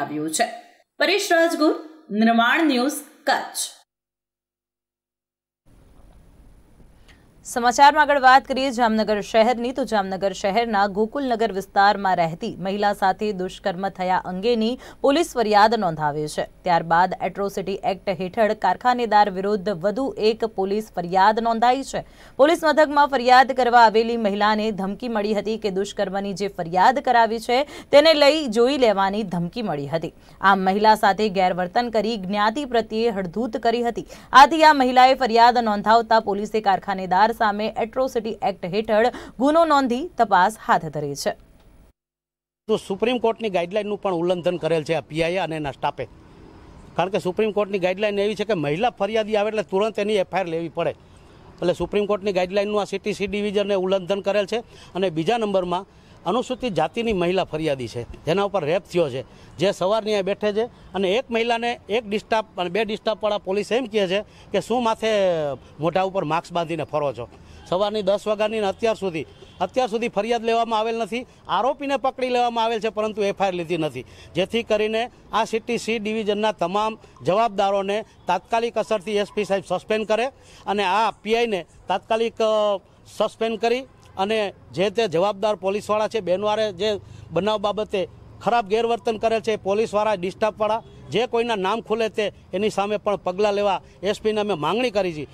આવ્યું છે પરેશ રાજગુર નિર્માણ ન્યૂઝ કચ્છ સમાચારમાં આગળ વાત કરીએ જામનગર શહેરની તો જામનગર શહેરના ગોકુલનગર વિસ્તારમાં રહેતી મહિલા સાથે દુષ્કર્મ થયા અંગેની પોલીસ ફરિયાદ નોંધાવી છે ત્યારબાદ એટ્રોસિટી એક્ટ હેઠળ કારખાનેદાર વિરુદ્ધ વધુ એક પોલીસ ફરિયાદ નોંધાઈ છે પોલીસ મથકમાં ફરિયાદ કરવા આવેલી મહિલાને ધમકી મળી હતી કે દુષ્કર્મની જે ફરિયાદ કરાવી છે તેને લઈ જોઈ લેવાની ધમકી મળી હતી આમ મહિલા સાથે ગેરવર્તન કરી જ્ઞાતિ પ્રત્યે હળધૂત કરી હતી આથી આ મહિલાએ ફરિયાદ નોંધાવતા પોલીસે કારખાનેદાર સરકાર સામે એટ્રોસિટી એક્ટ હેઠળ ગુનો નોંધી તપાસ હાથ ધરી છે તો સુપ્રીમ કોર્ટની ગાઈડલાઇનનું પણ ઉલ્લંઘન કરેલ છે પીઆઈએ અને એના સ્ટાફે કારણ કે સુપ્રીમ કોર્ટની ગાઈડલાઇન એવી છે કે મહિલા ફરિયાદી આવે એટલે તુરંત એની એફઆઈઆર લેવી પડે એટલે સુપ્રીમ કોર્ટની ગાઈડલાઇનનું આ સિટી સી ડિવિઝને ઉલ્લંઘન કરેલ છે અને બીજા નંબરમાં અનુસૂચિત જાતિની મહિલા ફરિયાદી છે જેના ઉપર રેપ થયો છે જે સવારની આ બેઠે છે અને એક મહિલાને એક ડિસ્ટર્બ અને બે ડિસ્ટર્બવાળા પોલીસ એમ કહે છે કે શું માથે મોઢા ઉપર માસ્ક બાંધીને ફરો છો સવારની દસ વાગ્યાની અત્યાર સુધી અત્યાર સુધી ફરિયાદ લેવામાં આવેલ નથી આરોપીને પકડી લેવામાં આવેલ છે પરંતુ એફઆઈઆર લીધી નથી જેથી કરીને આ સિટી સી ડિવિઝનના તમામ જવાબદારોને તાત્કાલિક અસરથી એસપી સાહેબ સસ્પેન્ડ કરે અને આ પીઆઈને તાત્કાલિક સસ્પેન્ડ કરી અને જે તે જવાબદાર પોલીસવાળા છે બેનવારે જે બનાવ બાબતે ખરાબ ગેરવર્તન કરે છે પોલીસવાળા ડિસ્ટર્બવાળા જે કોઈના નામ ખુલે તે એની સામે પણ પગલાં લેવા એસપીને અમે માંગણી કરી છે